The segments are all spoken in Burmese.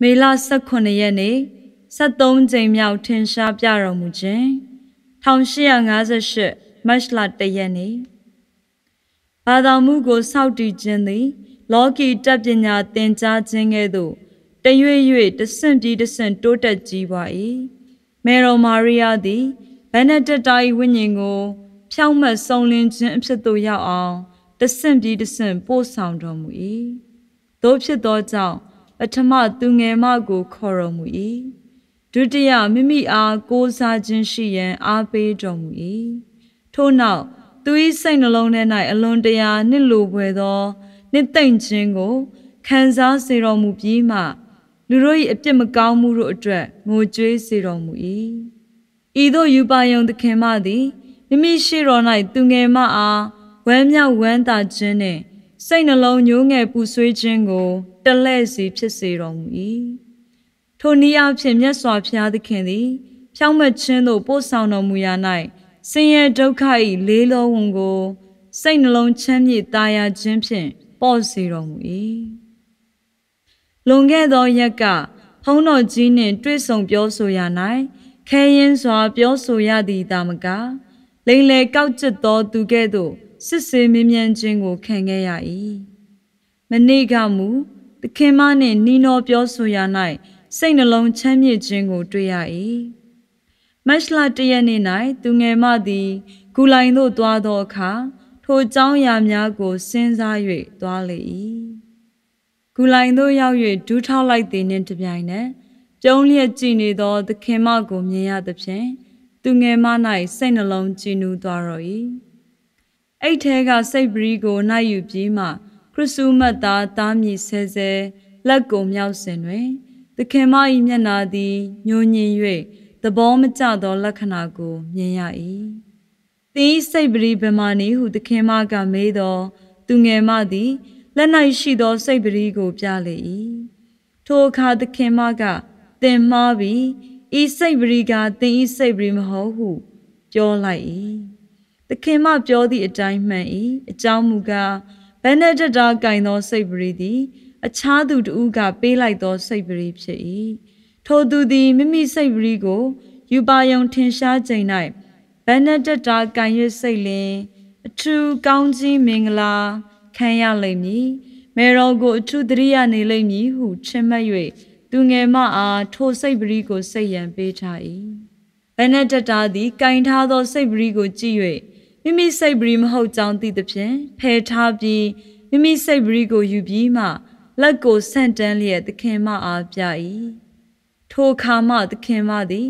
မေလ18ရက်နေ့73ကြိမ်မြောက်ထင်ရှားပြတော်မူခြင်း1858မတ်လ1ရက်နေ့ဘာသာမှုကိုစောင့်တည်ခြင်းသည်လောကီတက်ပညာသင်ကြားခြင်းကဲ့သို့တရွေ့၍တဆင့်ပြီးတဆင့်တိုးတက်ကြီးပါ၏မေရိုမာရီယာသည်ဗနက်တတာ၏ဝိညာဉ်ကိုဖြောင့်မတ်ဆုံးလင်းခြင်းအဖြစ်သို့ရောက်အောင်တဆင့်ပြီးတဆင့်ပို့ဆောင်တော်မူ၏သို့ဖြစ်သောကြောင့်ပထမသူငယ်မကို ခေါ်တော်မူ၏ဒုတိယမိမိအားကိုးစားခြင်းရှိရန်အားပေးတော်မူ၏ထို့နောက် သူ၏စိတ်နှလုံးထဲ၌အလွန်တရာနှစ်လိုပွေသောနှစ်သိမ့်ခြင်းကို ခံစားစေတော်မူပြီးမှလူတို့၏အပြစ်မကောင်းမှုတို့အတွက်ငိုကြွေးစေတော်မူ၏ဤသို့ယူပါယုံသခင်မသည်မိမိရှိတော်၌သူငယ်မအားဝမ်းမြောက်ဝမ်းသာခြင်းနှင့်စိတ်နှလုံးညှိုးငယ်ပူဆွေးခြင်းကို တလဲ့စီဖြစ်စေတော်မူ၏ထိုနည်းအားဖြင့်မြတ်စွာဘုရားသခင်သည်ဖြောင့်မတ်ခြင်းသို့ပို့ဆောင်တော်မူရာ၌ဆင်းရဲဒုက္ခ၏လေးလောဝန်ကို စိတ်နှလုံးချမ်းမြေ့တာယာခြင်းဖြင့်ပေါ်စေတော်မူ၏လွန်ခဲ့သောရက်ကဖုံးတော်ကြီးနှင့်တွေ့ဆုံပြောဆိုရာ၌ခဲရင်စွာပြောဆိုရသည်တာမကလိန်လေကောက်ကျစ်သောသူကဲ့သို့စစ်ဆေးမင်းမြန်းခြင်းကိုခံခဲ့ရ၏မနေ့ကမူသခင်မနှင့်နှီးနှောပြောဆိုရ၌စိတ်နှလုံးချမ်းမြေ့ခြင်းကို တွေ့ရ၏မတ်လ၁ရက်နေ့၌သူငယ်မသည်ဂူလိုင်သို့သွားသောအခါထိုเจ้าရာများကိုစဉ်းစား၍သွားလေ၏ဂူလိုင်သို့ရောက်၍ဒူးထောက်လိုက်သည်နှင့်တပြိုင်နက်ပြုံးလျက်ကြည်နေသောသခင်မကိုမြင်ရသဖြင့်သူငယ်မ၌စိတ်နှလုံးကြည်နူးသွားတော်၏အဲ့ထဲကစိတ်ပရိကိုနိုင်ယူပြီးမှခရစ်စုမတ်သားတားမြည်ဆဲဆဲလက်ကုံမြောက်စင်တွင် သခင်မ၏မျက်နာသည်ညှိုညင်၍သဘောမကျသောလက္ခဏာကိုမြင်ရ၏သင်၏စိတ်ပရိဗမာနေဟုသခင်မကမေးသော သူငယ်မသည်လက်၌ရှိသောစိတ်ပရိကိုပြလေ၏ထိုအခါသခင်မကသင်မှားပြီးဤစိတ်ပရိကသင်၏စိတ်ပရိမဟုတ်ဟုပြောလိုက်၏သခင်မပြောသည့်အတိုင်းမှန်၏အကြောင်းမူကားဘယ်နဲ့တတာကင်သောစိတ်ပရိသည် အခြားသူတဦးကပေးလိုက်သောစိတ်ပရိဖြစ်၏ထိုသူသည်မိမိစိတ်ပရိကိုယူပါယုံထင်ရှားခြင်း၌ဘယ်နဲ့တတာကင်၍စိတ်လင်အထူးကောင်းခြင်းမင်္ဂလာခံရလိမ့်မည်မေရောကိုအထူးတရိယာနေလိမ့်မည်ဟု ချင်မှတ်၍သူငယ်မအားထိုစိတ်ပရိကိုစိတ်ရန်ပေးထား၏ဘယ်နဲ့တတာသည်ကင်ထားသောစိတ်ပရိကိုကြည့်၍မိမိစိတ်ပရိမဟုတ်ကြောင်းသိသဖြင့်ဖယ်ထားပြီးမိမိစိတ်ပရိကို ယူပြီးမှ လက်ကိုဆန့်တန်းလျက်သခင်မအားပြ၏ထိုအခါမှသခင်မသည်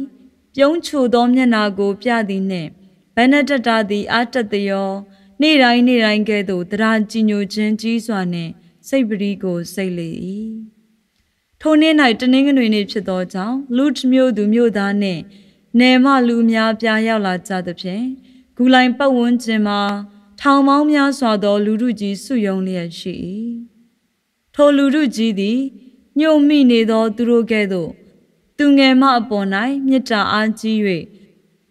ပြုံးချိုသောမျက်နာကို ပြသည်နှင့်ဘဏ္ဍတတသည်အာတက်တယော နေ့တိုင်းနေ့တိုင်းကဲ့သို့တရားကြည်ညိုခြင်းကြီးစွာနှင့် စိတ်ပရိကိုစိတ်လေ၏ထိုနေ့၌တနင်္ဂနွေနေ့ဖြစ်သောကြောင့်လူမျိုးသူမျိုးသားနှင့်နယ်မလူများပြားရောက်လာကြသဖြင့်ဂူလိုင်ပတ်ဝန်းကျင်မှာထောင်ပေါင်းများစွာသော လူထုကြီးစုယုံလျက်ရှိ၏ထိုလူထုကြီးသည်ညှို့မိနေသောသူတို့ကဲ့သို့ သူငယ်မအပေါ်၌မြစ်တာအားကြီး၍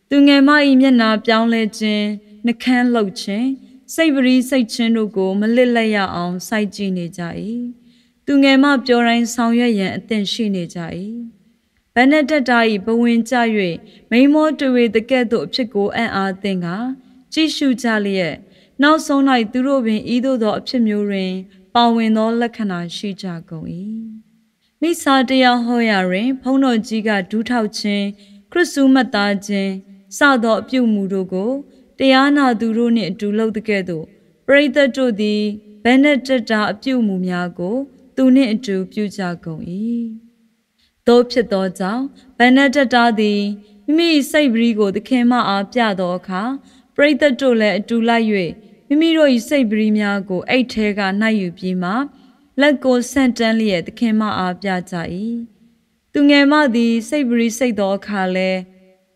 သူငယ်မ၏မျက်နာပြောင်းလဲခြင်းနှခမ်းလှုပ်ခြင်းစိတ်ပရိစိတ်ချင်းတို့ကို မလစ်လက်ရအောင်စိုက်ကြည့်နေကြ၏သူငယ်မပြောတိုင်းဆောင်ရွက်ရန်အသင့်ရှိနေကြ၏ဗနတတာဤဘဝင်ကြ၍မိမောတွေတကဲ့သို့အဖြစ်ကိုအံ့အားသင်ကကြည့်ရှုကြလျက်နောက်ဆုံး၌သူတို့ပင်ဤသို့သောအဖြစ်မျိုးတွင်ပါဝင်သောလက္ခဏာရှိကြကုန်၏မိစာတရားဟောရာတွင်ဘုန်းတော်ကြီးကဒူးထောက်ခြင်းခရစ်စုမတ်သားခြင်းစသောအပြုမူတို့ကို တရားနာသူတို့နှင့်အတူလှုပ်တဲ့ကဲ့သို့ပရိသတ်တို့သည်ဘနတတာအပြုမူများကို သူနှင့်အတူပြုကြကုန်၏သောဖြစ်သောကြောင့်ဗန္နတတသည်မိမိစိတ်ပရိကိုသခင်မအားပြသောအခါပရိသတ်တို့လည်းအတူလိုက်၍မိမိတို့၏စိတ်ပရိများကို အိတ်ထဲကနိုင်ယူပြီးမှလက်ကိုဆန့်တန်းလျက်သခင်မအားပြကြ၏သူငယ်မသည်စိတ်ပရိစိတ်သောအခါလည်း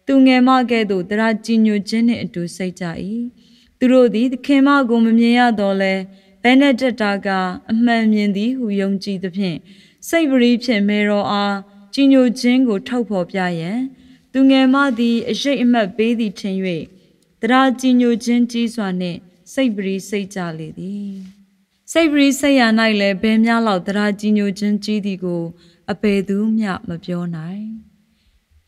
သူငယ်မကဲ့သို့တရာကြည်ညိုခြင်းနှင့်အတူစိတ်ကြ၏သူတို့သည်သခင်မကိုမမြင်ရတော့လဲဘဲနက်တတာက အမှန်မြင်သည်ဟုယုံကြည်သဖြင့်စိတ်ပရိဖြင့်မေရောအားကြီးညိုခြင်းကိုထုတ်ဖော်ပြရန်သူငယ်မသည်အရိပ်အမတ်ပေးသည်ထင်၍တရားကြီးညိုခြင်းကြီးစွာနှင့်စိတ်ပရိစိတ်ကြလေသည်စိတ်ပရိစိတ်ရ၌လည်းဘယ်များလောက်တရားကြီးညိုခြင်းကြီးသည်ကိုအဘယ်သူမျှမပြောနိုင်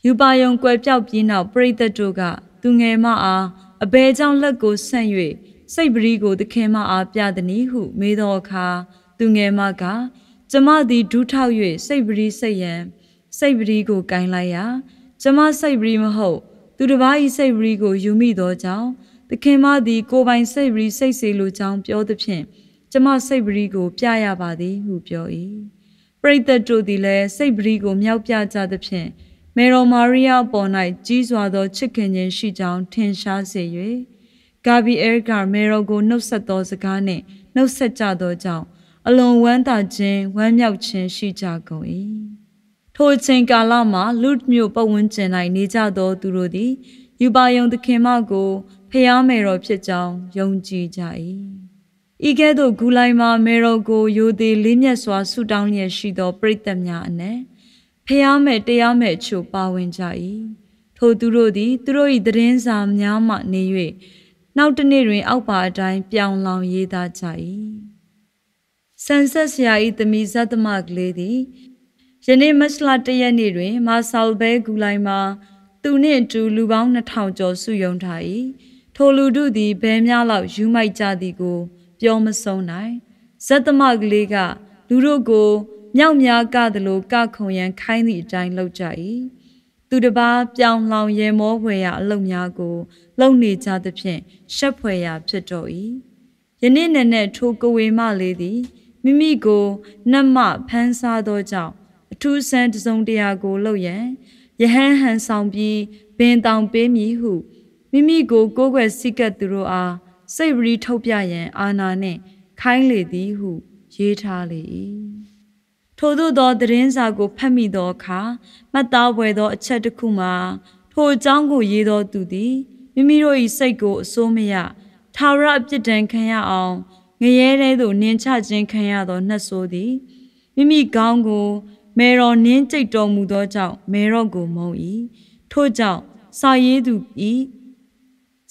ယူပါယုံကွယ်ပြောက်ပြီးနောက်ပရိသတ်တို့ကသူငယ်မအားအဘယ်ကြောင့်လက်ကိုဆန့်၍စိတ်ပရိကို သခင်မအားပြသည်နည်းဟု မေးသောအခါသူငယ်မက ကျမသည်ဒူးထောက်၍စိတ်ပရိစိတ်ရန်စိတ်ပရီကိုကင်လိုက်ရာကျမစိတ်ပရီမဟုတ် သူတစ်ပါး၏စိတ်ပရီကိုယူမိသောကြောင့်သခင်မသည် ကိုပိုင်စိတ်ပရီစိတ်စေလိုကြောင်းပြောသဖြင့်ကျမစိတ်ပရီကို ပြရပါသည်ဟုပြော၏ပရိသတ်တို့သည်လည်းစိတ်ပရီကိုမြောက်ပြကြသဖြင့်မေရိုမာရီယာပေါ်၌ကြီးစွာသောချစ်ခင်ခြင်းရှိကြောင်းထင်ရှားစေ၍ဂါဘီအဲကမေရိုကိုနှုတ်ဆက်သောစကားနှင့်နှုတ်ဆက်ကြသောကြောင့်အလွန်ဝမ်းသာခြင်းဝမ်းမြောက်ခြင်းရှိကြကုန်၏ထိုအချိန်ကာလမှာလုဒ်မျိုးပတ်ဝန်းကျင်၌နေကြသောသူတို့သည် ယူပါယုံသခင်မကိုဖျားမယ်တော်ဖြစ်ကြောင်းယုံကြည်ကြ၏ဤကဲ့သို့ဂူလိုက်မှာမေရောကိုယိုသေးလေးမျက်စွာဆူတောင်းလျက်ရှိသောပရိသတ်များအနက်ဖျားမယ်တရားမယ်ချို့ပါဝင်ကြ၏ထိုသူတို့သည် သူတို့၏သတင်းစာများမှနေ၍နောက်တစ်နေ့တွင် အောက်ပါအတိုင်းပြောင်းလောင်ရေးသားကြ၏စံဆက်ဆရာ၏သမီးဇတ်သမကလေးသည်ယနေ့မတ်လ၁ရက်နေ့တွင် မာဆာလ်ဘဲဂူလိုင်မှာသူနှင့်အတူလူပေါင်း2000ကျော်စုယုံထား၏ထိုလူတို့သည်ဘဲများလောက်ယူမိုက်ကြသည်ကိုပြောမဆုံးနိုင်ဇက်သမကလေးကလူတို့ကိုမြောက်များကသလိုကခုံရန်ခိုင်းသည့်အတိုင်းလုပ်ကြ၏သူတပားပြောင်လောင်ရဲမောဖွယ်ရာအလုပ်များကိုလုပ်နေကြသဖြင့်ရှက်ဖွယ်ရာဖြစ်တော့၏ယနေ့နဲ့နဲ့ထိုကိုဝေမလေးသည်မိမိကိုနှမဖန်းစားသောကြောင့်ထူးဆန်းတစုံတရာကိုလုပ်ရန်ယဟန်ဟန်ဆောင်ပြီးပင်တောင်ပေးမည်ဟုမိမိကိုကိုးကွယ်စိတ်ကပ်သူတို့အားစိတ်ဝရီထုတ်ပြရန်အာနာနှင့်ခိုင်းလေသည်ဟု ရေးထားလေ၏ထို့သို့သောသတင်းစာကိုဖတ်မိသောအခါမှတ်သားဖွယ်သောအချက်တစ်ခုမှာ ထိုအကြောင်းကိုရေးသောသူသည်မိမိတို့၏စိတ်ကိုအစိုးမရထာဝရအပြစ်ဒဏ်ခံရအောင်ငရဲတဲသို့နင်းချခြင်းခံရသောနှက်ဆိုးသည်မိမိကောင်းကိုမေရောနင်းကြိတ်တော်မူသောကြောင့်မေရောကိုမုံ၏ထို့ကြောင့်စာရေးသူဤ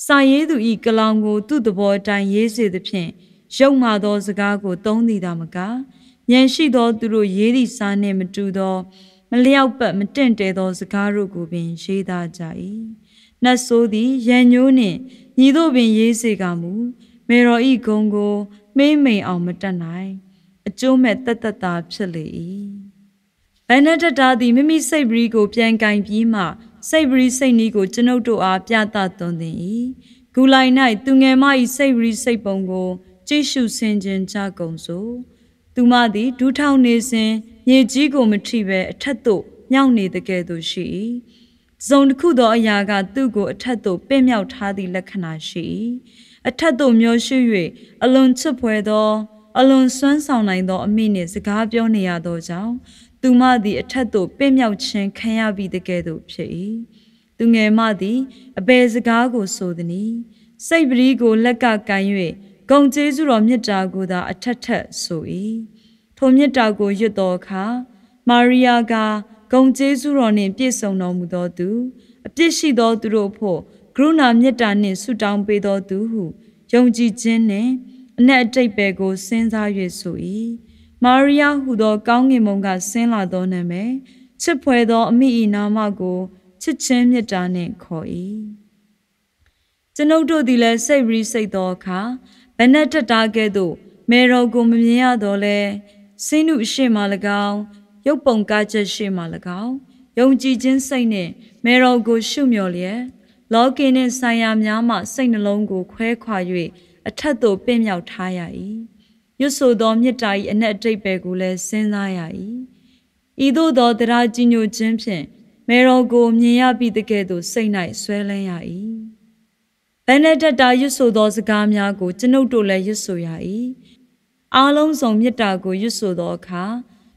စာရေးသူဤကလောင်ကို သူ့သဘောအတိုင်းရေးစေသဖြင့်ရုပ်မာသောစကားကိုသုံးသည်သာမကဉာဏ်ရှိသော သူတို့ရေးသည့်စာနှင့်မတူသော မလျောက်ပတ်မတင့်တယ်သောစကားတို့ကိုပင်ရေးသားကြ၏နတ်ဆိုးသည်ရန်ညိုးနှင့်ညီတို့ပင်ရေးစေကမူမေရောဤဂုံကိုမိမ့်မိန်အောင်မတတ်နိုင် အကျိုးမဲ့တတ်တတ်တာဖြစ်လေ၏အနတ္တတာသည်မိမိစိတ်ပရိကို ပြန်ကင်ပြီးမှစိတ်ပရိစိတ်နည်းကိုကျွန်ုပ်တို့အားပြသသွန်သင်၏ဂူလိုက်၌သူငယ်မ၏စိတ်ပရိစိတ်ပုံကိုကြည့်ရှုဆင်ခြင်ကြကုန်စို့သူမသည်ဒူးထောင်နေစဉ်မြေကြီးကို မထိဘဲအထက်သို့ညောင်းနေတကယ်သို့ရှိ၏ဇုံတစ်ခုသောအရာက သူ့ကို အထက်သို့ပင့်မြောက်ထားသည့်လက္ခဏာရှိ၏အထက်သို့မျောရှိ၍အလွန်ချွတ်ဖွယ်သောအလွန်စွမ်းဆောင်နိုင်သော အမိနှင့်စကားပြောနေရသောကြောင့်သူမသည်အထက်သို့ပြင့်မြောက်ခြင်းခံရပြီတကယ်သို့ဖြစ်၏သူငယ်မသည်အဘယ်စကားကိုဆိုသနည်းစိတ်ပရိကိုလက်ကကန်၍ဂုံကျေးဇူးတော်မြတ်တာကိုသာ အထက်ထက်ဆို၏ထိုမြတ်တာကိုရွတ်တော်အခါမာရိယာကဂုံကျေးဇူးတော်နှင့်ပြည့်စုံတော်မူသောသူ အပြစ်ရှိသောသူတို့ဖို့ကရုဏာမြတ်တာနှင့်ဆုတောင်းပေးသောသူဟုယုံကြည်ခြင်းနှင့်အနက်အတိတ်ပဲကိုစဉ်းစား၍ဆို၏မာရိယဟုသောကောင်းကင်ဘုံကဆင်းလာသောနာမည်ချစ်ဖွယ်သောအမိ၏နာမကိုချစ်ချင်းမြတ်တာနှင့်ခေါ်၏ကျွန်ုပ်တို့သည်လည်းစိတ်ရီစိတ်သောအခါဘနက်တတာကဲ့သို့ မေတော်ကိုမမြင်ရတော့လဲစင်းနုအရှိမှ၎င်းရုပ်ပုံကားချက်ရှိမှ၎င်းယုံကြည်ခြင်းစိတ်နှင့်မေတော်ကို ရှုမြော်လျက်လောကီနှင့်ဆိုင်ရာများမှစိတ်နှလုံးကိုခွဲခွာ၍အထက်သို့ပင့်မြောက်ထားရ၏ရွတ်ဆိုသောမေတ္တာ၏အနက်အတိတ်ပဲကိုလည်းစဉ်းစားရ၏ဤသို့သောတရားကြီးညိုခြင်းဖြင့်မေတော်ကို မြင်ရပြီးတကယ်သို့စိတ်၌ဆွဲလန်းရ၏ဘန်နဒက်တာရွတ်ဆိုသောစကားများကိုကျွန်ုပ်တို့လည်းရွတ်ဆိုရ၏အားလုံးစုံမေတ္တာကိုရွတ်ဆိုသောအခါ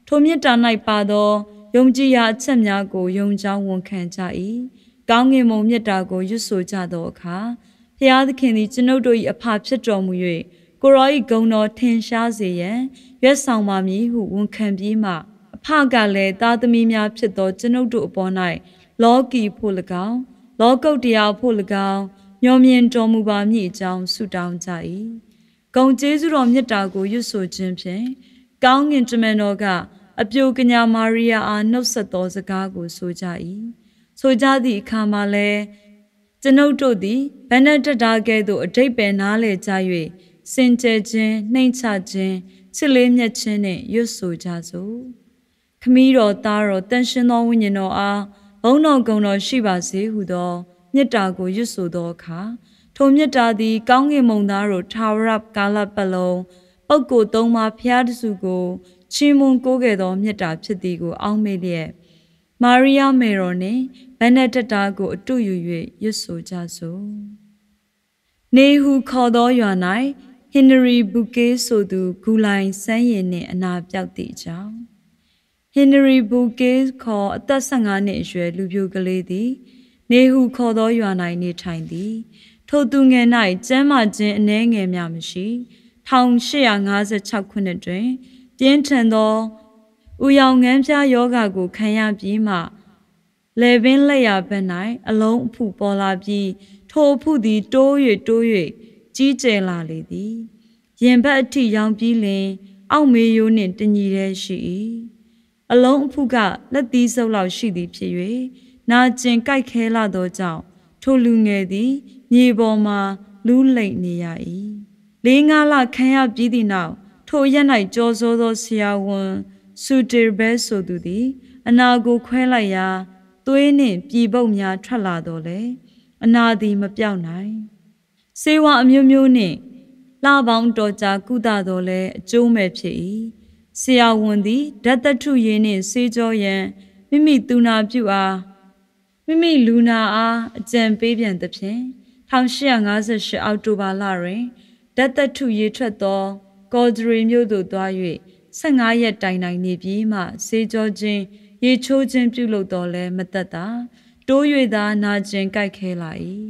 ထိုမေတ္တာ၌ပါသောယုံကြည်ရာအချက်များကိုယုံကြောင်းဝန်ခံကြ၏ကောင်းငင်မုံမြတ်တာကိုရွတ်ဆိုကြသောအခါရားသခင်သည်ကျွန်ုပ်တို့၏အဖဖြစ်တော်မူ၍ကိုရော၏ဂုဏ်တော်ထင်ရှားစေရန်ရွက်ဆောင်ပါမည်ဟုဝန်ခံပြီးမှအဖကလည်းသားသမီးများဖြစ်သောကျွန်ုပ်တို့အပေါ်၌လောကီဖို့၎င်းလောကုတ်တရားဖို့၎င်းညောမြင်တော်မူပါမည်အကြောင်းဆုတောင်းကြ၏ဂုံကျေးဇူးတော်မြတ်တာကိုရွတ်ဆိုခြင်းဖြင့်ကောင်းငင်တမန်တော်ကအပြိုကညာမာရီယာအားနှုတ်ဆက်သောစကားကိုဆိုကြ၏ဆိုကြသည့်အခါမှာလည်းကျွန်ုပ်တို့သည်ဗန္နတတာကဲ့သို့အတိတ်ပဲနားလေကြ၍စင်ကြယ်ခြင်းနှိမ့်ချခြင်းချစ်လေးမြတ်ခြင်းနှင့်ရွတ်ဆိုကြစို့ခမည်းတော်သားတော်တန်ရှင်သောဝိညာဉ်တော်အားဘုန်းတော်ကုံတော်ရှိပါစေဟုသောမြတ်တာကိုရွတ်ဆိုသောအခါထိုမြတ်တာသည် ကောင်းကင်မုံသားတို့ထာဝရကာလပတ်လုံးပုဂ္ဂိုလ်သုံးပါးဖျားတစုကိုချင်းမွန်ကိုးခဲ့သောမြတ်တာဖြစ်သည်ကိုအောက်မေ့လျက်မာရိယမေတော်နှင့်ဗန္နတတာကိုအတူယူ၍ရွတ်ဆိုကြစို့။နေဟုခေါ်သောရွာ၌ဟင်နရီဘူကေးဆိုသူဂူလိုင်စမ်းရင်နှင့်အနာပြောက်သည့်အကြောင်းဟင်နရီဘူကေးခေါ်အသက်15နှစ်အရွယ်လူပြိုကလေးသည် နေဟုခေါ်သောရွာ၌နေထိုင်သည်ထိုသူငယ်၌ကျမ်းမာခြင်းအနှဲငယ်များမရှိ1856ခုနှစ်တွင်ပြင်းထန်သောဥယောင်ငန်းပြားယောဂကိုခံရပြီးမှလေပင်လက်ရဘက်၌အလုံးအဖုပေါ်လာပြီးထိုအဖုသည်တိုး၍တိုး၍ကြီးကျယ်လာလေသည်ရင်ဘက်အထိရောင်ပြီးလင် အောက်မေယိုးနှင့်တညီတည်းရှိ၏အလုံးအဖုကလက်သီးစုပ်လောက်ရှိသည်ဖြစ်၍နာကျင်ကြိုက်ခဲလာသောကြောင့်ထိုလူငယ်သည်မြေပေါ်မှ လူးလိမ့်နေရ၏လေးငါးလခံရပြီးသည့်နောက်ထိုရက်၌ကြောစောသောဆရာဝန်ဆူတေဘဲဆိုသူသည်အနာကိုခွဲလိုက်ရာ သွေးနှင့်ပြည်ပုတ်များထွက်လာတော့လေအနာသည်မပြောက်နိုင်ဆေးဝါးအမျိုးမျိုးနှင့်လှပေါင်းတော်ကြာကုသတော်လဲအကျိုးမဲ့ဖြစ်၏ဆရာဝန်သည်ဓာတ်တထုရင်းနှင့်ဆေးကြောရန်မိမိသူနာပြုအားမိမိလူနာအားအကြံပေးပြန်သဖြင့်1858အောက်တိုဘာလတွင်ဓာတ်တထုရေထွက်သောကော်ဒရီမြို့သို့သွား၍15ရက်တိုင်တိုင်နေပြီးမှဆေးကြောခြင်းရေချိုးခြင်းပြုလုပ်တော်လဲမသက်သာတိုး၍သာနာကျင်ကြိုက်ခဲလာ၏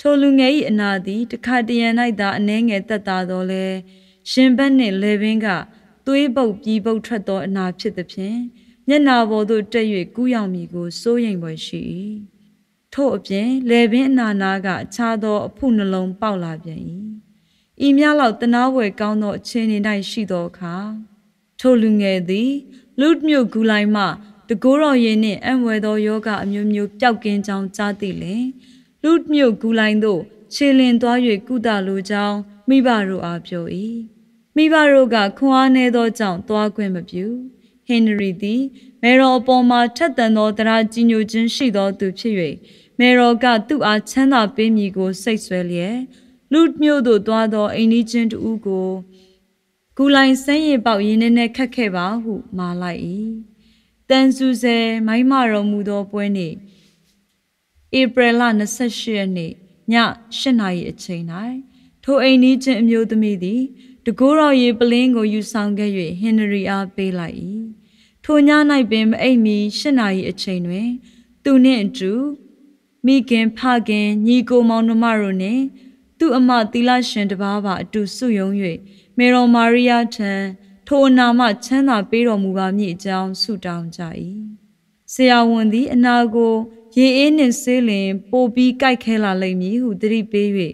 ထိုလူငယ်၏အနာသည် တခါတရံ၌သာအနှဲငယ်သက်သာတော်လဲရှင်ဘက်နှင့်လေပင်က သွေးပုတ်ပြီးပုတ်ထွက်သောအနာဖြစ်သည်ဖြင့်မျက်နာပေါ်သို့တက်၍ကူးယောင်မီကိုစိုးရိမ်ပွယ်ရှိ၏ထို့အပြင်လေပင်အနာနာကအခြားသောအဖုနှလုံးပေါက်လာပြန်၏ဤများလောက်တနာဝယ်ကောင်းသောအခြေအနေ၌ရှိသောအခါထိုလူငယ်သည်လုဒ်မြို့ဂူလိုက်မှတကိုးတော်ရင်နှင့်အံ့ဝဲသောယောဂအမျိုးမျိုးပျောက်ကင်းကြောင်းကြားသိလျင်လုဒ်မြို့ဂူလိုက်သို့ခြေလင်သွား၍ကုသလိုကြောင်းမိဘတို့အားပြော၏မိဘတို့ကခွန်အားနည်းသောကြောင့်သွားခွင့်မပြုဟင်နရီသည်မေရောအပေါ်မှာထက်သန်သောတရားကြီးညိုခြင်းရှိသောသူဖြစ်၍မေရောကသူ့အားချမ်းသာပေးမည်ကို စိတ်ဆွဲလျက်လူမျိုးတို့သွားသောအိမ်နီးချင်းတူကိုဂူလိုင်စမ်းရည်ပေါက်ရင်းနဲ့နဲ့ခတ်ခဲ့ပါဟုမာလိုက်၏တန်စုစဲမိုင်းမတော်မူသောပွဲနေ့ဧပြီလ28ရက်နေ့ည8နာရီအချိန်၌ထိုအိမ်နီးချင်းအမျိုးသမီးသည်တကိုးတော်ရေပလင်းကိုယူဆောင်ခဲ့၍ဟင်နရီအားပေးလိုက်၏ထိုည၌ပင်မအိပ်မီ8နာရီအချိန်တွင်သူနှင့်အတူမိခင်ဖခင်ညီကိုမောင်နှမတို့နှင့်သူ့အမသီလရှင်တစ်ပါးပါအတူစုယုံ၍မေရော်မာရိယာထံထိုအနာမချမ်းသာပေးတော်မူပါမည်အကြောင်းဆုတောင်းကြ၏ဆရာဝန်သည်အနာကိုရေအေးနှင့်ဆေးလင်ပိုပြီးကြိုက်ခဲလာလိမ့်မည်ဟုသတိပေး၍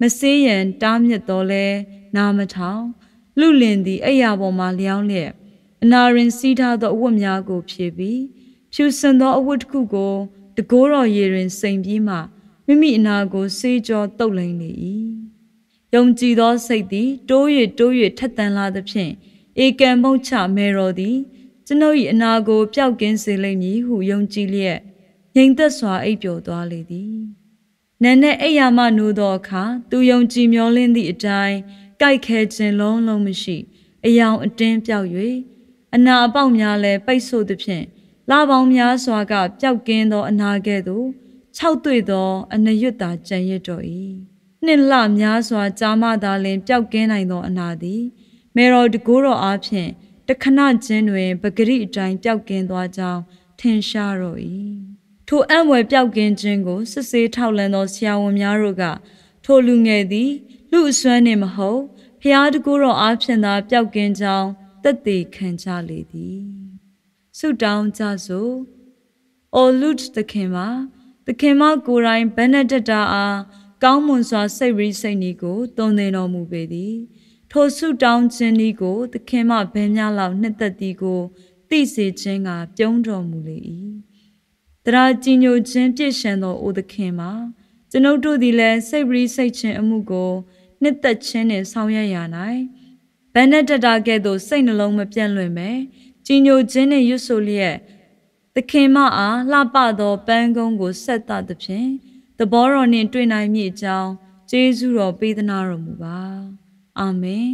မဆေးရန်တားမြစ်တော်လဲနာမထောင်လူလင်သည်အဲ့ရပေါ်မှလျောင်းလျက်အနာရင်စီးထားသောအဝတ်များကိုဖြေပြီးဖြူစင်သောအဝတ်တစ်ခုကိုတကိုးတော်ရေတွင်စိန်ပြီးမှမိမိအနာကို စေးကြောတုပ်လိန်နေ၏ယုံကြည်သောစိတ်သည် တိုး၍တိုး၍ထက်သန်လာသဖြင့်ဧကံမုတ်ချမေတော်သည်ကျွန်ုပ်၏အနာကိုပျောက်ကင်းစေလိမ့်မည်ဟုယုံကြည်လျက်ငြိမ်သက်စွာအိပ်ပျော်သွားလေသည်နန်းနဲ့အိယာမနိုးသောအခါသူယုံကြည်မျောလင့်သည့်အတိုင်းကြိုက်ခဲခြင်းလုံးလုံးမရှိအယောင်အတင်းပြောက်၍အနာအပေါက်များလည်းပိတ်ဆို့သဖြင့်လပေါင်းများစွာကပျောက်ကင်းသော အနာကဲ့သို့၆တွေ့သောအနရွတ်သာကြံရစ်တော်၏နှစ်လများစွာကြာမှသာလင်ပျောက်ကင်းနိုင်သောအနာသည်မေတော်တကိုးတော်အားဖြင့် တခဏချင်းတွင်ပဂရိအတိုင်းပျောက်ကင်းသွားကြောင်းထင်ရှားတော်၏ထိုအံ့ွယ်ပျောက်ကင်းခြင်းကိုစစ်ဆေးထောက်လန်းသောဆရာဝန်များတို့ကထိုလူငယ်သည် လူအစွမ်းနှင့်မဟုတ်ဖျားတကိုးတော်အားဖြင့်သာပျောက်ကင်းကြောင်းသက်သေခံကြလေသည်ဆုတောင်းကြစို့ O Lord သခင်ပါသခင်မကိုယ်တိုင်ဘနဒတာအားကောင်းမွန်စွာစိတ်ရိစိတ်နီကိုတုံသင်တော်မူပေသည်ထိုဆုတောင်းခြင်းဤကိုသခင်မဘယ်များလောက်နှစ်သက်သည်ကိုသိစေခြင်းကပြုံးတော်မူလေ၏တရာကြည်ညိုခြင်းပြည့်ရှံသောအိုသခင်မှာကျွန်ုပ်တို့သည်လည်းစိတ်ရိစိတ်ခြင်းအမှုကိုနှစ်သက်ခြင်းနှင့်ဆောင်ရွက်ရ၌ဘနဒတာကဲ့သို့စိတ်နှလုံးမပြန့်လွင့်ပဲကြည်ညိုခြင်းနှင့်ရွတ်ဆိုလျက်သခင်မအားလှပသောပန်းကုန်းကိုဆက်သသဖြင့်သဘောတော်နှင့်တွေ့နိုင်မည်အကြောင်းကျေးဇူးတော်ပေးသနာတော်မူပါအာမင်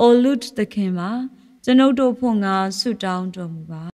အိုလုသခင်ပါကျွန်ုပ်တို့ဖို့ငါဆုတောင်းတော်မူပါ